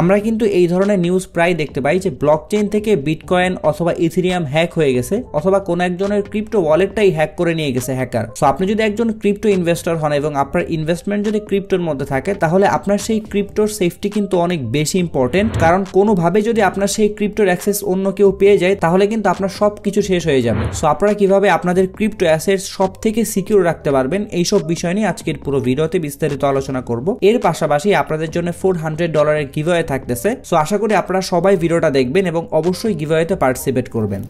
আমরা কিন্তু এই ধরনের নিউজ প্রায় দেখতে পাই যে ব্লক চেইন থেকে বিটকয়েন অথবা ইথিরিয়াম হ্যাক হয়ে গেছে অথবা কোনো একজনের ক্রিপ্টো ওয়ালেটটাই হ্যাক করে নিয়ে গেছে হ্যাকার সো আপনি যদি একজন ক্রিপ্টো ইনভেস্টর হন এবং আপনার ইনভেস্টমেন্ট যদি ক্রিপ্টোর মধ্যে থাকে তাহলে আপনার সেই ক্রিপ্টোর সেফটি কিন্তু অনেক বেশি ইম্পর্টেন্ট কারণ কোনোভাবে যদি আপনার সেই ক্রিপ্টোর অ্যাক্সেস অন্য কেউ পেয়ে যায় তাহলে কিন্তু আপনার সব কিছু শেষ হয়ে যাবে সো আপনারা কিভাবে আপনাদের ক্রিপ্টো অ্যাসেটস সব থেকে সিকিউর রাখতে পারবেন এইসব বিষয় নিয়ে আজকের পুরো ভিডিওতে বিস্তারিত আলোচনা করব এর পাশাপাশি আপনাদের জন্য ফোর হান্ড্রেড ডলারের কিভাবে থাকতেছে সো আশা করি আপনারা সবাই ভিডিওটা দেখবেন এবং অবশ্যই গিভওয়েতে পার্টিসিপেট করবেন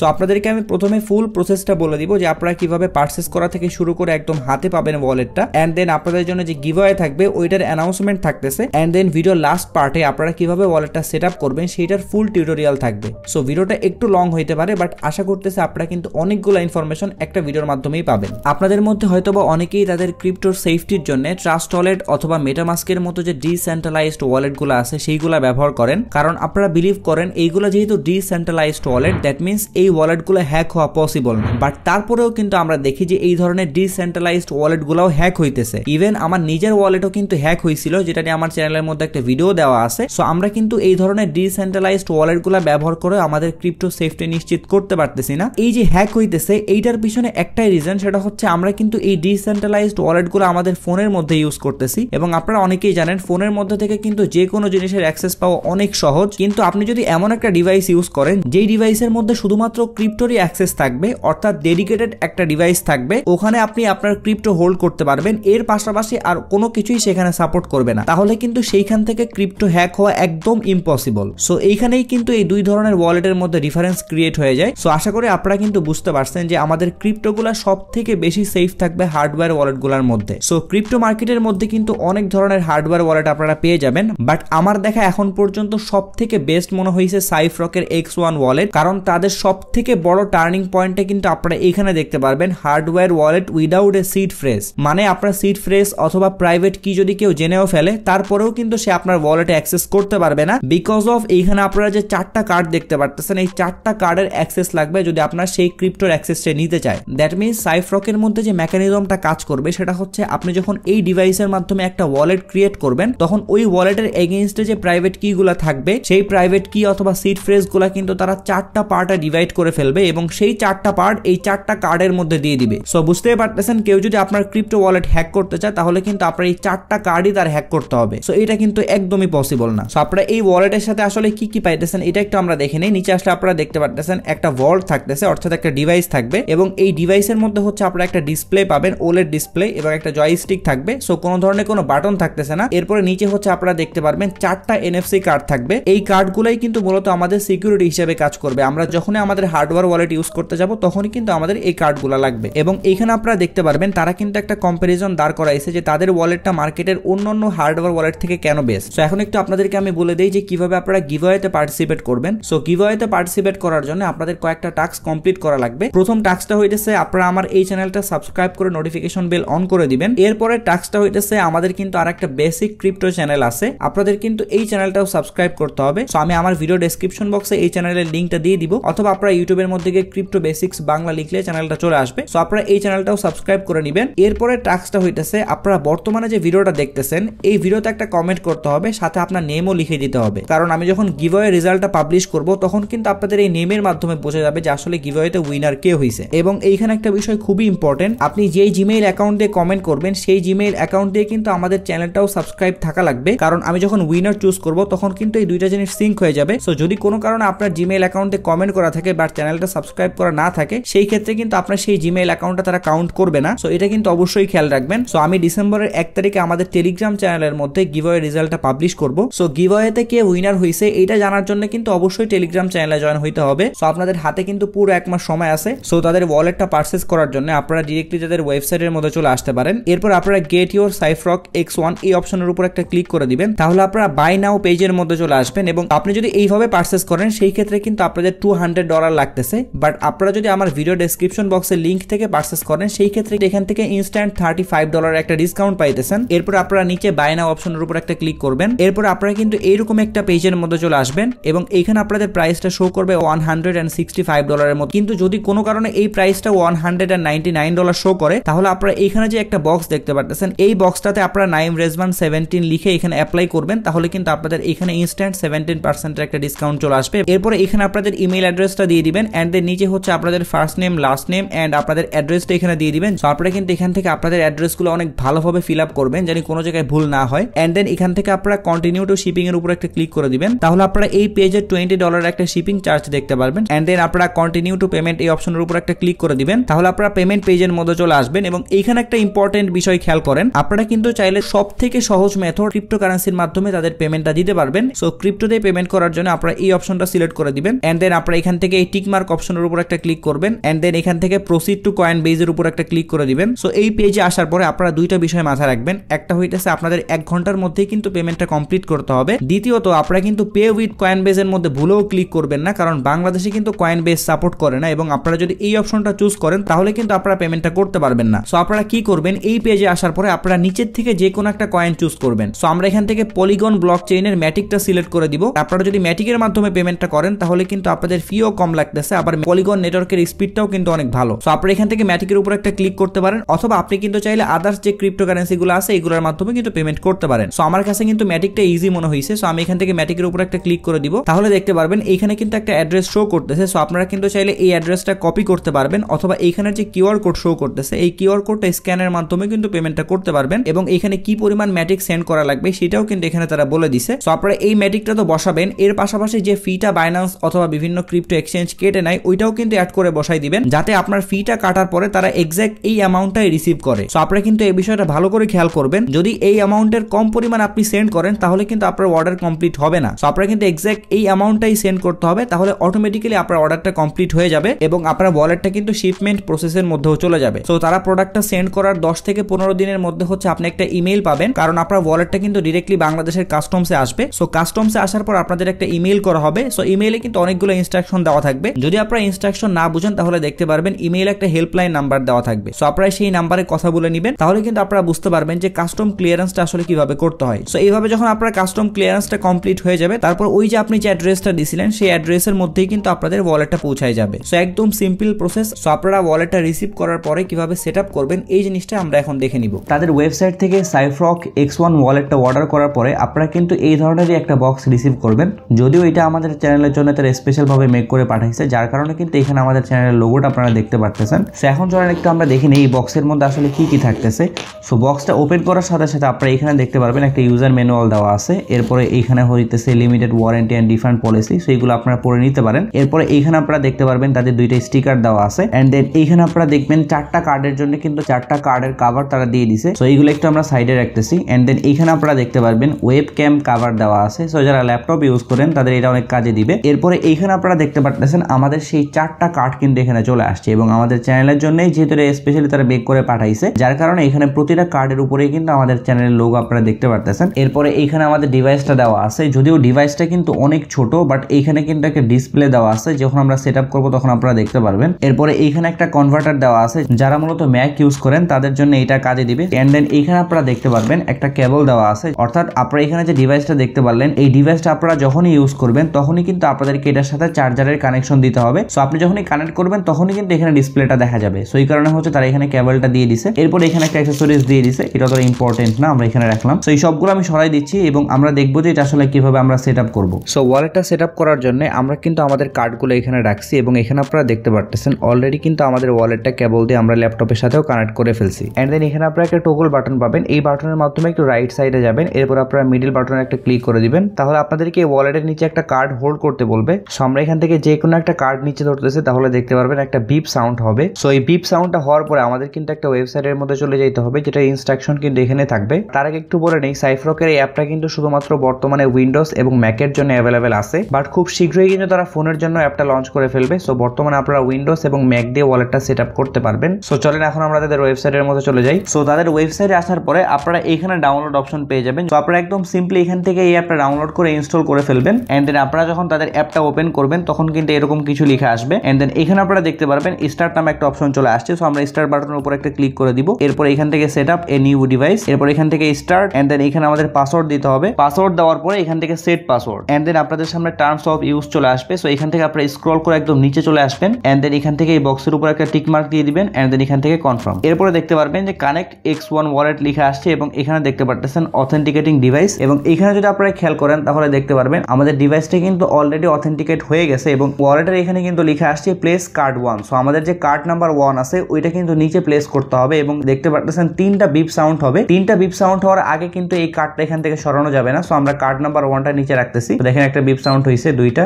সো আপনাদেরকে আমি প্রথমে ফুল প্রসেসটা বলে দিব যে আপনারা কিভাবে পার্সেস করা থেকে শুরু করে একদম হাতে পাবেন ওয়ালেটটা অ্যান্ড দেন আপনাদের জন্য যে গিভওয়ে থাকবে ওইটার অ্যানাউন্সমেন্ট থাকতেছে অ্যান্ড দেন ভিডিও লাস্ট পার্টে আপনারা কিভাবে ওয়ালেটটা সেট আপ করবেন সেইটার ফুল টিউটোরিয়াল থাকবে সো ভিডিওটা একটু লং হইতে পারে বাট আশা করতেছে আপনারা কিন্তু অনেকগুলো ইনফরমেশন একটা ভিডিওর মাধ্যমেই পাবেন আপনাদের মধ্যে হয়তোবা অনেকেই তাদের ক্রিপ্টোর সেফটির জন্য ট্রাস্ট ওয়ালেট অথবা মেটামাস্কের মতো যে ডিসেন্ট্রালাইজড ওয়ালেটগুলো আছে সেইগুলো ব্যবহার করেন কারণ আপনারা বিলিভ করেন এইগুলো যেহেতু ডিসেন্ট্রালাইজড ওয়ালেট দ্যাট মিনস এই এই ওয়ালেটগুলো হ্যাক হওয়া পসিবল না বাট তারপরেও কিন্তু আমরা দেখি যে এই ধরনের ডিসেন্ট্রালাইজড ওয়ালেটগুলোও হ্যাক হইতেছে ইভেন আমার নিজের ওয়ালেটও কিন্তু হ্যাক হয়েছিল যেটা নিয়ে আমার চ্যানেলের মধ্যে একটা ভিডিও দেওয়া আছে সো আমরা কিন্তু এই ধরনের ডিসেন্ট্রালাইজড ওয়ালেটগুলো ব্যবহার করে আমাদের ক্রিপ্টো সেফটি নিশ্চিত করতে পারতেছি না এই যে হ্যাক হইতেছে এইটার পিছনে একটাই রিজন সেটা হচ্ছে আমরা কিন্তু এই ডিসেন্ট্রালাইজড ওয়ালেটগুলো আমাদের ফোনের মধ্যে ইউজ করতেছি এবং আপনারা অনেকেই জানেন ফোনের মধ্যে থেকে কিন্তু যে কোনো জিনিসের অ্যাক্সেস পাওয়া অনেক সহজ কিন্তু আপনি যদি এমন একটা ডিভাইস ইউজ করেন যেই ডিভাইসের মধ্যে শুধুমাত্র শুধুমাত্র ক্রিপ্টোরই অ্যাক্সেস থাকবে অর্থাৎ ডেডিকেটেড একটা ডিভাইস থাকবে ওখানে আপনি আপনার ক্রিপ্টো হোল্ড করতে পারবেন এর পাশাপাশি আর কোনো কিছুই সেখানে সাপোর্ট করবে না তাহলে কিন্তু সেইখান থেকে ক্রিপ্টো হ্যাক হওয়া একদম ইম্পসিবল সো এইখানেই কিন্তু এই দুই ধরনের ওয়ালেটের মধ্যে ডিফারেন্স ক্রিয়েট হয়ে যায় সো আশা করি আপনারা কিন্তু বুঝতে পারছেন যে আমাদের ক্রিপ্টোগুলা সব থেকে বেশি সেফ থাকবে হার্ডওয়্যার ওয়ালেটগুলোর মধ্যে সো ক্রিপ্টো মার্কেটের মধ্যে কিন্তু অনেক ধরনের হার্ডওয়্যার ওয়ালেট আপনারা পেয়ে যাবেন বাট আমার দেখা এখন পর্যন্ত সব থেকে বেস্ট মনে হয়েছে রকের এক্স ওয়ান ওয়ালেট কারণ তাদের সব থেকে বড় টার্নিং পয়েন্টে কিন্তু আপনারা এখানে দেখতে পারবেন hardware wallet without a seed phrase মানে আপনার সিট ফ্রেস অথবা প্রাইভেট কি যদি কেউ জেনেও ফেলে তারপরেও কিন্তু সে আপনার ওয়ালেটে অ্যাক্সেস করতে পারবে না বিকজ অফ এইখানে আপনারা যে চারটা কার্ড দেখতে পারতেছেন এই চারটা কার্ডের অ্যাক্সেস লাগবে যদি আপনার সেই ক্রিপ্টোর অ্যাক্সেস সে নিতে চায় দ্যাট মিনস সাইফ্রকের মধ্যে যে মেকানিজমটা কাজ করবে সেটা হচ্ছে আপনি যখন এই ডিভাইসের মাধ্যমে একটা ওয়ালেট ক্রিয়েট করবেন তখন ওই ওয়ালেটের এগেনস্টে যে প্রাইভেট কিগুলো থাকবে সেই প্রাইভেট কি অথবা সিট গুলা কিন্তু তারা চারটা পার্টে ডিভাইড করে ফেলবে এবং সেই চারটা পার্ট এই চারটা কার্ডের মধ্যে দিয়ে দিবে সো বুঝতেই পারতেছেন কেউ যদি আপনার ক্রিপ্টো ওয়ালেট হ্যাক করতে চায় তাহলে কিন্তু আপনার এই চারটা কার্ডই তার হ্যাক করতে হবে সো এটা কিন্তু একদমই পসিবল না সো আপনারা এই ওয়ালেটের সাথে আসলে কি কি পাইতেছেন এটা একটু আমরা দেখে নিই নিচে আসলে আপনারা দেখতে পারতেছেন একটা ওয়ার্ল্ড থাকতেছে অর্থাৎ একটা ডিভাইস থাকবে এবং এই ডিভাইসের মধ্যে হচ্ছে আপনারা একটা ডিসপ্লে পাবেন ওলের ডিসপ্লে এবং একটা জয়স্টিক থাকবে সো কোনো ধরনের কোনো বাটন থাকতেছে না এরপরে নিচে হচ্ছে আপনারা দেখতে পারবেন চারটা এনএফসি কার্ড থাকবে এই কার্ডগুলোই কিন্তু মূলত আমাদের সিকিউরিটি হিসেবে কাজ করবে আমরা যখনই আমাদের হার্ডওয়্যার ওয়ালেট ইউজ করতে যাব তখনই কিন্তু আমাদের এই কার্ডগুলো লাগবে এবং এইখানে আপনারা দেখতে পারবেন তারা কিন্তু একটা কম্প্যারিজন দাঁড় করাইছে যে তাদের ওয়ালেটটা মার্কেটের অন্য অন্য হার্ডওয়্যার ওয়ালেট থেকে কেন বেস্ট সো এখন একটু আপনাদেরকে আমি বলে দিই যে কিভাবে আপনারা গিভওয়েতে পার্টিসিপেট করবেন সো গিভওয়েতে পার্টিসিপেট করার জন্য আপনাদের কয়েকটা টাস্ক কমপ্লিট করা লাগবে প্রথম টাস্কটা হইতেছে আপনারা আমার এই চ্যানেলটা সাবস্ক্রাইব করে নোটিফিকেশন বেল অন করে দিবেন এরপরে টাস্কটা হইতেছে আমাদের কিন্তু আর একটা বেসিক ক্রিপ্টো চ্যানেল আছে আপনাদের কিন্তু এই চ্যানেলটাও সাবস্ক্রাইব করতে হবে সো আমি আমার ভিডিও ডেসক্রিপশন বক্সে এই চ্যানেলের লিঙ্কটা দিয়ে দিব অথবা আপনারা ইউটিউবের মধ্যে গিয়ে ক্রিপ্টো বেসিক্স বাংলা লিখলে চ্যানেলটা চলে আসবে সো আপনারা এই চ্যানেলটাও সাবস্ক্রাইব করে নেবেন এরপরে টাস্কটা হইতেছে আপনারা বর্তমানে যে ভিডিওটা দেখতেছেন এই ভিডিওতে একটা কমেন্ট করতে হবে সাথে আপনার নেমও লিখে দিতে হবে কারণ আমি যখন গিভওয়ে রেজাল্টটা পাবলিশ করব তখন কিন্তু আপনাদের এই নেমের মাধ্যমে বোঝা যাবে যে আসলে গিভওয়েতে উইনার কে হয়েছে এবং এইখানে একটা বিষয় খুবই ইম্পর্টেন্ট আপনি যেই জিমেইল অ্যাকাউন্ট দিয়ে কমেন্ট করবেন সেই জিমেইল অ্যাকাউন্ট দিয়ে কিন্তু আমাদের চ্যানেলটাও সাবস্ক্রাইব থাকা লাগবে কারণ আমি যখন উইনার চুজ করব তখন কিন্তু এই দুইটা জিনিস সিঙ্ক হয়ে যাবে সো যদি কোনো কারণে আপনার জিমেইল অ্যাকাউন্টে কমেন্ট করা থাকে বা আর চ্যানেলটা সাবস্ক্রাইব করা না থাকে সেই ক্ষেত্রে কিন্তু আপনার সেই জিমেইল অ্যাকাউন্টটা তারা কাউন্ট করবে না সো এটা কিন্তু অবশ্যই খেয়াল রাখবেন সো আমি ডিসেম্বরের এক তারিখে আমাদের টেলিগ্রাম চ্যানেলের মধ্যে গিভওয়ে রেজাল্টটা পাবলিশ করব সো গিভওয়েতে কে উইনার হয়েছে এটা জানার জন্য কিন্তু অবশ্যই টেলিগ্রাম চ্যানেলে জয়েন হইতে হবে সো আপনাদের হাতে কিন্তু পুরো এক মাস সময় আছে সো তাদের ওয়ালেটটা পার্সেস করার জন্য আপনারা ডিরেক্টলি তাদের ওয়েবসাইটের মধ্যে চলে আসতে পারেন এরপর আপনারা get your Cypherock X one এই অপশনের উপর একটা ক্লিক করে দিবেন তাহলে আপনারা বাই নাও পেজের মধ্যে চলে আসবেন এবং আপনি যদি এইভাবে পার্সেস করেন সেই ক্ষেত্রে কিন্তু আপনাদের টু হান্ড্রেড ডলার করার লাগতেছে বাট আপনারা যদি আমার ভিডিও ডেসক্রিপশন বক্সের লিঙ্ক থেকে পার্সেস করেন সেই ক্ষেত্রে এখান থেকে ইনস্ট্যান্ট থার্টি ফাইভ ডলার একটা ডিসকাউন্ট পাইতেছেন এরপর আপনারা নিচে বাই নাও অপশনের উপর একটা ক্লিক করবেন এরপর আপনারা কিন্তু এইরকম একটা পেজের মধ্যে চলে আসবেন এবং এখানে আপনাদের প্রাইসটা শো করবে one hundred and sixty five ডলারের মতো কিন্তু যদি কোনো কারণে এই প্রাইসটা one hundred and ninety nine dollar show করে তাহলে আপনারা এখানে যে একটা বক্স দেখতে পারতেছেন এই বক্সটাতে আপনারা নাইম রেজমান সেভেন্টিন লিখে এখানে অ্যাপ্লাই করবেন তাহলে কিন্তু আপনাদের এখানে ইনস্ট্যান্ট সেভেন্টিন পার্সেন্টের একটা ডিসকাউন্ট চলে আসবে এরপরে এখানে আপনাদের ইমেল অ্যাড্রেসটা দিয়ে দিয়ে দিবেন অ্যান্ড দেন নিচে হচ্ছে আপনাদের first name last name and আপনাদের অ্যাড্রেসটা এখানে দিয়ে দিবেন সো আপনারা কিন্তু এখান থেকে আপনাদের অ্যাড্রেসগুলো অনেক ভালোভাবে ফিল আপ করবেন যেন কোনো জায়গায় ভুল না হয় অ্যান্ড দেন এখান থেকে আপনারা কন্টিনিউ টু শিপিং এর উপর একটা ক্লিক করে দিবেন তাহলে আপনারা এই পেজে টোয়েন্টি ডলার একটা শিপিং চার্জ দেখতে পারবেন অ্যান্ড দেন আপনারা কন্টিনিউ টু পেমেন্ট এই অপশনের উপর একটা ক্লিক করে দিবেন তাহলে আপনারা পেমেন্ট পেজের মধ্যে চলে আসবেন এবং এইখানে একটা ইম্পর্টেন্ট বিষয় খেয়াল করেন আপনারা কিন্তু চাইলে সব থেকে সহজ মেথড ক্রিপ্টোকারেন্সির মাধ্যমে তাদের পেমেন্টটা দিতে পারবেন সো ক্রিপ্টোতে পেমেন্ট করার জন্য আপনারা এই অপশনটা সিলেক্ট করে দিবেন অ্যান্ড দেন আপনারা এখান থেকে এই এই টিকমার্ক অপশনের উপর একটা ক্লিক করবেন অ্যান্ড দেন এখান থেকে প্রসিড টু কয়েন বেজের উপর একটা ক্লিক করে দিবেন সো এই পেজে আসার পরে আপনারা দুইটা বিষয় মাথায় রাখবেন একটা হইতেছে আপনাদের এক ঘন্টার মধ্যে কিন্তু পেমেন্টটা কমপ্লিট করতে হবে দ্বিতীয়ত আপনারা কিন্তু পে উইথ কয়েন বেজের মধ্যে ভুলেও ক্লিক করবেন না কারণ বাংলাদেশে কিন্তু কয়েন বেজ সাপোর্ট করে না এবং আপনারা যদি এই অপশনটা চুজ করেন তাহলে কিন্তু আপনারা পেমেন্টটা করতে পারবেন না সো আপনারা কি করবেন এই পেজে আসার পরে আপনারা নিচের থেকে যে কোনো একটা কয়েন চুজ করবেন সো আমরা এখান থেকে পলিগন ব্লক চেইনের ম্যাটিকটা সিলেক্ট করে দিব আপনারা যদি ম্যাটিকের মাধ্যমে পেমেন্টটা করেন তাহলে কিন্তু আপনাদের ফিও কম লাগতেছে আবার পলিগন নেটওয়ার্কের স্পিডটাও কিন্তু অনেক ভালো সো আপনি এখান থেকে ম্যাটিকের উপর একটা ক্লিক করতে পারেন অথবা আপনি কিন্তু চাইলে আদার্স যে ক্রিপ্টোকারেন্সিগুলো আছে এগুলোর মাধ্যমে কিন্তু পেমেন্ট করতে পারেন সো আমার কাছে কিন্তু ম্যাটিকটা ইজি মনে হয়েছে সো আমি এখান থেকে ম্যাটিকের উপর একটা ক্লিক করে দিব তাহলে দেখতে পারবেন এইখানে কিন্তু একটা অ্যাড্রেস শো করতেছে সো আপনারা কিন্তু চাইলে এই অ্যাড্রেসটা কপি করতে পারবেন অথবা এইখানের যে কিউআর কোড শো করতেছে এই কিউআর কোডটা স্ক্যানের মাধ্যমে কিন্তু পেমেন্টটা করতে পারবেন এবং এখানে কি পরিমাণ ম্যাটিক সেন্ড করা লাগবে সেটাও কিন্তু এখানে তারা বলে দিছে সো আপনারা এই ম্যাটিকটা তো বসাবেন এর পাশাপাশি যে ফিটা বাইনান্স অথবা বিভিন্ন ক্রিপ্টো এক্সচেঞ্জ এক্সচেঞ্জ কেটে নেয় ওইটাও কিন্তু অ্যাড করে বসাই দিবেন যাতে আপনার ফিটা কাটার পরে তারা এক্স্যাক্ট এই অ্যামাউন্টটাই রিসিভ করে সো আপনারা কিন্তু এই বিষয়টা ভালো করে খেয়াল করবেন যদি এই অ্যামাউন্টের কম পরিমাণ আপনি সেন্ড করেন তাহলে কিন্তু আপনার অর্ডার কমপ্লিট হবে না সো আপনারা কিন্তু এক্স্যাক্ট এই অ্যামাউন্টটাই সেন্ড করতে হবে তাহলে অটোমেটিক্যালি আপনার অর্ডারটা কমপ্লিট হয়ে যাবে এবং আপনার ওয়ালেটটা কিন্তু শিপমেন্ট প্রসেসের মধ্যেও চলে যাবে সো তারা প্রোডাক্টটা সেন্ড করার দশ থেকে পনেরো দিনের মধ্যে হচ্ছে আপনি একটা ইমেল পাবেন কারণ আপনার ওয়ালেটটা কিন্তু ডিরেক্টলি বাংলাদেশের কাস্টমসে আসবে সো কাস্টমসে আসার পর আপনাদের একটা ইমেল করা হবে সো ইমেইলে কিন্তু অনেকগুলো ইনস্ট্রাকশন দেওয়া থাকবে থাকবে যদি আপনারা ইনস্ট্রাকশন না বুঝেন তাহলে দেখতে পারবেন ইমেইল একটা হেল্পলাইন নাম্বার দেওয়া থাকবে সো আপনারা সেই নাম্বারে কথা বলে নেবেন তাহলে কিন্তু আপনারা বুঝতে পারবেন যে কাস্টম ক্লিয়ারেন্সটা আসলে কিভাবে করতে হয় সো এইভাবে যখন আপনার কাস্টম ক্লিয়ারেন্সটা কমপ্লিট হয়ে যাবে তারপর ওই যে আপনি যে অ্যাড্রেসটা দিয়েছিলেন সেই অ্যাড্রেসের মধ্যেই কিন্তু আপনাদের ওয়ালেটটা পৌঁছায় যাবে সো একদম সিম্পল প্রসেস সো আপনারা ওয়ালেটটা রিসিভ করার পরে কিভাবে সেট করবেন এই জিনিসটা আমরা এখন দেখে নিব তাদের ওয়েবসাইট থেকে সাইফ্রক এক্স ওয়ান ওয়ালেটটা অর্ডার করার পরে আপনারা কিন্তু এই ধরনেরই একটা বক্স রিসিভ করবেন যদিও এটা আমাদের চ্যানেলের জন্য তারা স্পেশালভাবে মেক করে পাঠায় হয়েছে যার কারণে কিন্তু এখানে আমাদের চ্যানেলের লোগোটা আপনারা দেখতে পারতেছেন সো এখন চলেন একটু আমরা দেখি নিই এই বক্সের মধ্যে আসলে কি কি থাকতেছে সো বক্সটা ওপেন করার সাথে সাথে আপনারা এখানে দেখতে পারবেন একটা ইউজার ম্যানুয়াল দেওয়া আছে এরপরে এইখানে হইতেছে limited warranty and different policy so এগুলো আপনারা পড়ে নিতে পারেন এরপরে এইখানে আপনারা দেখতে পারবেন তাদের দুইটা স্টিকার দেওয়া আছে অ্যান্ড দেন এইখানে আপনারা দেখবেন চারটা কার্ডের জন্য কিন্তু চারটা কার্ডের কাভার তারা দিয়ে দিছে সো এইগুলো একটু আমরা সাইডে রাখতেছি অ্যান্ড দেন এইখানে আপনারা দেখতে পারবেন ওয়েব ক্যাম কাভার দেওয়া আছে সো যারা ল্যাপটপ ইউজ করেন তাদের এটা অনেক কাজে দিবে এরপরে এইখানে আপনারা দেখতে পারতেছেন দেখতেছেন আমাদের সেই চারটা কার্ড কিন্তু এখানে চলে আসছে এবং আমাদের চ্যানেলের জন্যই যেহেতু স্পেশালি তারা বেক করে পাঠাইছে যার কারণে এখানে প্রতিটা কার্ডের উপরেই কিন্তু আমাদের চ্যানেলের লোক আপনারা দেখতে পারতেছেন এরপরে এইখানে আমাদের ডিভাইসটা দেওয়া আছে যদিও ডিভাইসটা কিন্তু অনেক ছোট বাট এইখানে কিন্তু একটা ডিসপ্লে দেওয়া আছে যখন আমরা সেট আপ করবো তখন আপনারা দেখতে পারবেন এরপরে এইখানে একটা কনভার্টার দেওয়া আছে যারা মূলত ম্যাক ইউজ করেন তাদের জন্য এটা কাজে দিবে অ্যান্ড দেন এইখানে আপনারা দেখতে পারবেন একটা কেবল দেওয়া আছে অর্থাৎ আপনারা এখানে যে ডিভাইসটা দেখতে পারলেন এই ডিভাইসটা আপনারা যখনই ইউজ করবেন তখনই কিন্তু আপনাদেরকে এটার সাথে চার্জারের কানেকশন কানেকশন দিতে হবে সো আপনি যখনই কানেক্ট করবেন তখনই কিন্তু এখানে ডিসপ্লেটা দেখা যাবে সো এই কারণে হচ্ছে তারা এখানে কেবলটা দিয়ে দিছে এরপর এখানে একটা অ্যাক্সেসরিজ দিয়ে দিছে এটা তো ইম্পর্টেন্ট না আমরা এখানে রাখলাম সো এই সবগুলো আমি সরাই দিচ্ছি এবং আমরা দেখবো যে এটা আসলে কিভাবে আমরা সেট আপ করবো সো ওয়ালেটটা সেট আপ করার জন্য আমরা কিন্তু আমাদের কার্ডগুলো এখানে রাখছি এবং এখানে আপনারা দেখতে পারতেছেন অলরেডি কিন্তু আমাদের ওয়ালেটটা কেবল দিয়ে আমরা ল্যাপটপের সাথেও কানেক্ট করে ফেলছি অ্যান্ড দেন এখানে আপনারা একটা টোগল বাটন পাবেন এই বাটনের মাধ্যমে একটু রাইট সাইডে যাবেন এরপর আপনারা মিডিল বাটনে একটা ক্লিক করে দিবেন তাহলে আপনাদেরকে ওয়ালেটের নিচে একটা কার্ড হোল্ড করতে বলবে সো আমরা এখান থেকে যে কোনো একটা কার্ড নিচে ধরতেছে তাহলে দেখতে পারবেন একটা বিপ সাউন্ড হবে সো এই বিপ সাউন্ডটা হওয়ার পরে আমাদের কিন্তু একটা ওয়েবসাইটের মধ্যে চলে যেতে হবে যেটা ইনস্ট্রাকশন কিন্তু এখানে থাকবে তার আগে একটু বলে নেই সাইফ্রকের এই অ্যাপটা কিন্তু শুধুমাত্র বর্তমানে উইন্ডোজ এবং ম্যাকের জন্য অ্যাভেলেবেল আছে বাট খুব শীঘ্রই কিন্তু তারা ফোনের জন্য অ্যাপটা লঞ্চ করে ফেলবে সো বর্তমানে আপনারা উইন্ডোজ এবং ম্যাক দিয়ে ওয়ালেটটা সেট আপ করতে পারবেন সো চলেন এখন আমরা তাদের ওয়েবসাইটের মধ্যে চলে যাই সো তাদের ওয়েবসাইটে আসার পরে আপনারা এখানে ডাউনলোড অপশন পেয়ে যাবেন তো আপনারা একদম সিম্পলি এখান থেকে এই অ্যাপটা ডাউনলোড করে ইনস্টল করে ফেলবেন অ্যান্ড দেন আপনারা যখন তাদের অ্যাপটা ওপেন করবেন তখন কিন্তু এরকম কিছু লিখে আসবে অ্যান্ড দেন এখানে আপনারা দেখতে পারবেন স্টার্ট নামে একটা অপশন চলে আসছে সো আমরা স্টার্ট বাটনের উপর একটা ক্লিক করে দিব এরপর এখান থেকে set up a new device এরপর এখান থেকে স্টার্ট অ্যান্ড দেন এখানে আমাদের পাসওয়ার্ড দিতে হবে পাসওয়ার্ড দেওয়ার পরে এখান থেকে সেট পাসওয়ার্ড এন্ড দেন আপনাদের সামনে টার্মস অফ ইউজ চলে আসবে সো এখান থেকে আপনারা স্ক্রল করে একদম নিচে চলে আসবেন এন্ড দেন এখান থেকে এই বক্সের উপর একটা টিক মার্ক দিয়ে দিবেন অ্যান্ড দেন এখান থেকে কনফার্ম এরপরে দেখতে পারবেন যে কানেক্ট এক্স ওয়ান ওয়ালেট লিখে আসছে এবং এখানে দেখতে পারতেছেন অথেন্টিকেটিং ডিভাইস এবং এখানে যদি আপনারা খেয়াল করেন তাহলে দেখতে পারবেন আমাদের ডিভাইসটা কিন্তু অলরেডি অথেন্টিকেট হয়ে গেছে এবং ওয়ালেটের এখানে কিন্তু লিখে আসছে প্লেস কার্ড ওয়ান সো আমাদের যে কার্ড নাম্বার ওয়ান আছে ওইটা কিন্তু নিচে প্লেস করতে হবে এবং দেখতে পারতেছেন তিনটা বিপ সাউন্ড হবে তিনটা বিপ সাউন্ড হওয়ার আগে কিন্তু এই কার্ডটা এখান থেকে সরানো যাবে না সো আমরা কার্ড নাম্বার ওয়ানটা নিচে রাখতেছি দেখেন একটা বিপ সাউন্ড হয়েছে দুইটা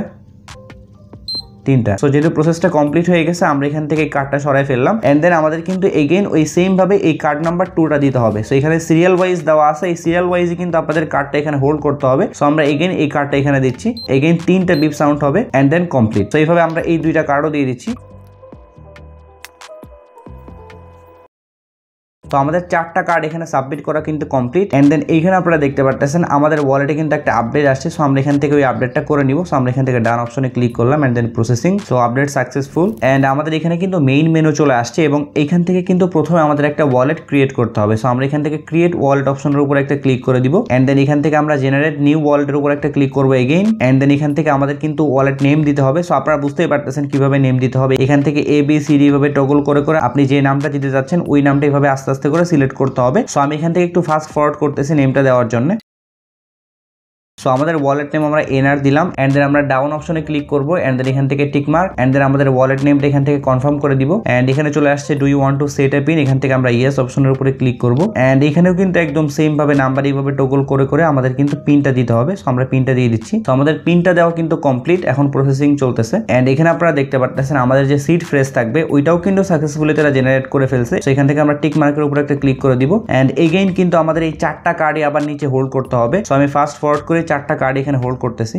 তিনটা সো যেহেতু প্রসেসটা কমপ্লিট হয়ে গেছে আমরা এখান থেকে এই কার্ডটা সরাই ফেললাম অ্যান্ড দেন আমাদের কিন্তু এগেন ওই সেমভাবে এই কার্ড নাম্বার টুটা দিতে হবে সো এখানে সিরিয়াল ওয়াইজ দেওয়া আছে এই সিরিয়াল ওয়াইজই কিন্তু আপনাদের কার্ডটা এখানে হোল্ড করতে হবে সো আমরা এগেন এই কার্ডটা এখানে দিচ্ছি এগেন তিনটা বিপ সাউন্ড হবে অ্যান্ড দেন কমপ্লিট তো এইভাবে আমরা এই দুইটা কার্ডও দিয়ে দিচ্ছি তো আমাদের চারটা কার্ড এখানে সাবমিট করা কিন্তু কমপ্লিট অ্যান্ড দেন এইখানে আপনারা দেখতে পারতেছেন আমাদের ওয়ালেটে কিন্তু একটা আপডেট আসছে সো আমরা এখান থেকে ওই আপডেটটা করে নিব সো আমরা এখান থেকে ডান অপশনে ক্লিক করলাম and then processing so update successful and আমাদের এখানে কিন্তু মেইন মেনু চলে আসছে এবং এখান থেকে কিন্তু প্রথমে আমাদের একটা ওয়ালেট ক্রিয়েট করতে হবে সো আমরা এখান থেকে ক্রিয়েট ওয়ালেট অপশনের উপর একটা ক্লিক করে দিব অ্যান্ড দেন এখান থেকে আমরা জেনারেট নিউ ওয়ালেটের উপর একটা ক্লিক করবো এগেইন অ্যান্ড দেন এখান থেকে আমাদের কিন্তু ওয়ালেট নেম দিতে হবে সো আপনারা বুঝতেই পারতেছেন কিভাবে নেম দিতে হবে এখান থেকে এ বি সি ডি এভাবে টগল করে করে আপনি যে নামটা দিতে যাচ্ছেন ওই নামটা এভাবে আস্তে আস্তে আস্তে করে সিলেক্ট করতে হবে সো আমি এখান থেকে একটু ফাস্ট ফরওয়ার্ড করতেছি নেমটা দেওয়ার জন্য সো আমাদের ওয়ালেট নেম আমরা এনআর দিলাম অ্যান্ড দেন আমরা ডাউন অপশনে ক্লিক করবো অ্যান্ড দেন এখান থেকে টিক মার্ক অ্যান্ড দেন আমাদের ওয়ালেট নেমটা এখান থেকে কনফার্ম করে দিব অ্যান্ড এখানে চলে আসছে do you want to set a in এখান থেকে আমরা ইয়েস অপশনের উপরে ক্লিক করবো অ্যান্ড এখানেও কিন্তু একদম সেম ভাবে নাম্বার এইভাবে টোগল করে করে আমাদের কিন্তু পিনটা দিতে হবে সো আমরা পিনটা দিয়ে দিচ্ছি তো আমাদের পিনটা দেওয়া কিন্তু কমপ্লিট এখন প্রসেসিং চলতেছে অ্যান্ড এখানে আপনারা দেখতে পারতেছেন আমাদের যে সিট ফ্রেস থাকবে ওইটাও কিন্তু সাকসেসফুলি তারা জেনারেট করে ফেলছে এখান থেকে আমরা টিক মার্কের উপরে একটা ক্লিক করে দিব অ্যান্ড এগেইন কিন্তু আমাদের এই চারটা কার্ডে আবার নিচে হোল্ড করতে হবে সো আমি ফার্স্ট ফরওয়ার্ড করে চারটা কার্ড এখানে হোল্ড করতেছি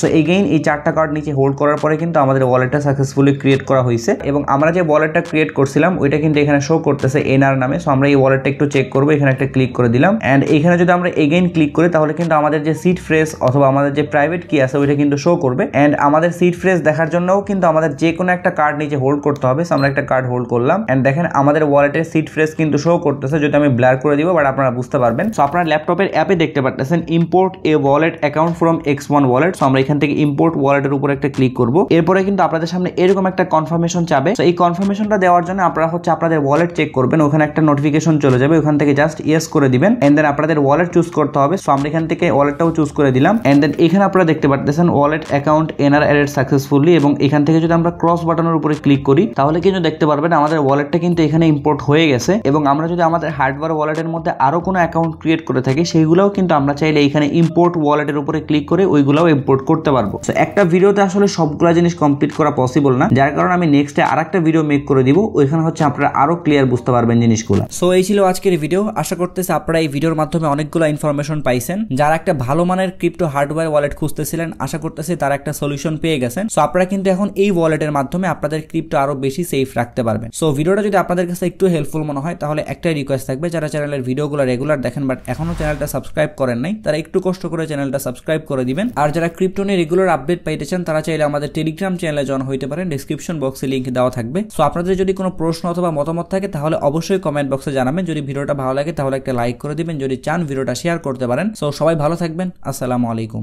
সো এগেইন এই চারটা কার্ড নিচে হোল্ড করার পরে কিন্তু আমাদের ওয়ালেটটা সাকসেসফুলি ক্রিয়েট করা হয়েছে এবং আমরা যে ওয়ালেটটা ক্রিয়েট করছিলাম ওইটা কিন্তু এখানে শো করতেছে এনআর নামে সো আমরা এই ওয়ালেটটা একটু চেক করবো এখানে একটা ক্লিক করে দিলাম অ্যান্ড এখানে যদি আমরা এগেইন ক্লিক করি তাহলে কিন্তু আমাদের যে সিট ফ্রেস অথবা আমাদের যে প্রাইভেট কি আছে ওইটা কিন্তু শো করবে অ্যান্ড আমাদের সিট ফ্রেস দেখার জন্যও কিন্তু আমাদের যে কোনো একটা কার্ড নিচে হোল্ড করতে হবে সো আমরা একটা কার্ড হোল্ড করলাম অ্যান্ড দেখেন আমাদের ওয়ালেটের সিট ফ্রেস কিন্তু শো করতেছে যদি আমি ব্লার করে দিব বাট আপনারা বুঝতে পারবেন সো আপনার ল্যাপটপের অ্যাপে দেখতে পারতেছেন import a wallet account from X one wallet so আমরা এখান থেকে ইম্পোর্ট ওয়ালেটের উপর একটা ক্লিক করব এরপরে কিন্তু আপনাদের সামনে এরকম একটা কনফার্মেশন চাবে এই কনফার্মেশনটা দেওয়ার জন্য আপনারা হচ্ছে আপনাদের ওয়ালেট চেক করবেন ওখানে একটা নোটিফিকেশন চলে যাবে ওখান থেকে জাস্ট ইয়েস করে দিবেন এন্ড দেন আপনাদের ওয়ালেট চুজ করতে হবে সো আমরা এখান থেকে ওয়ালেটটাও চুজ করে দিলাম এন্ড দেন এখানে আপনারা দেখতে পাচ্ছেন wallet account NR added successfully এবং এখান থেকে যদি আমরা ক্রস বাটনের উপরে ক্লিক করি তাহলে কিন্তু দেখতে পারবেন আমাদের ওয়ালেটটা কিন্তু এখানে ইম্পোর্ট হয়ে গেছে এবং আমরা যদি আমাদের হার্ডওয়্যার ওয়ালেটের মধ্যে আরও কোনো অ্যাকাউন্ট ক্রিয়েট করে থাকি সেইগুলোও কিন্তু আমরা চাইলে এখানে ইম্পোর্ট ওয়ালেটের উপরে ক্লিক করে ওইগুলোও ইম্পোর্ট করতে পারবো একটা ভিডিওতে আসলে সবগুলো জিনিস কমপ্লিট করা পসিবল না যার কারণে আমি নেক্সটে আর একটা ভিডিও মেক করে দিব ওইখানে হচ্ছে আপনারা আরো ক্লিয়ার বুঝতে পারবেন জিনিসগুলো সো এই ছিল আজকের ভিডিও আশা করতেছি আপনারা এই ভিডিওর মাধ্যমে অনেকগুলো ইনফরমেশন পাইছেন যারা একটা ভালো মানের ক্রিপ্টো হার্ডওয়্যার ওয়ালেট খুঁজতেছিলেন আশা করতেছি তারা একটা সলিউশন পেয়ে গেছেন সো আপনারা কিন্তু এখন এই ওয়ালেটের মাধ্যমে আপনাদের ক্রিপ্টো আরো বেশি সেফ রাখতে পারবেন সো ভিডিওটা যদি আপনাদের কাছে একটু হেল্পফুল মনে হয় তাহলে একটাই রিকোয়েস্ট থাকবে যারা চ্যানেলের ভিডিওগুলো রেগুলার দেখেন বাট এখনও চ্যানেলটা সাবস্ক্রাইব করেন নাই তারা একটু কষ্ট করে চ্যানেলটা সাবস্ক্রাইব করে দিবেন আর যারা ক্রিপ্টো নিউটনের রেগুলার আপডেট পাইতে চান তারা চাইলে আমাদের টেলিগ্রাম চ্যানেলে জয়েন হইতে পারেন ডিসক্রিপশন বক্সে লিঙ্ক দেওয়া থাকবে সো আপনাদের যদি কোনো প্রশ্ন অথবা মতামত থাকে তাহলে অবশ্যই কমেন্ট বক্সে জানাবেন যদি ভিডিওটা ভালো লাগে তাহলে একটা লাইক করে দিবেন যদি চান ভিডিওটা শেয়ার করতে পারেন সো সবাই ভালো থাকবেন আসসালামু আলাইকুম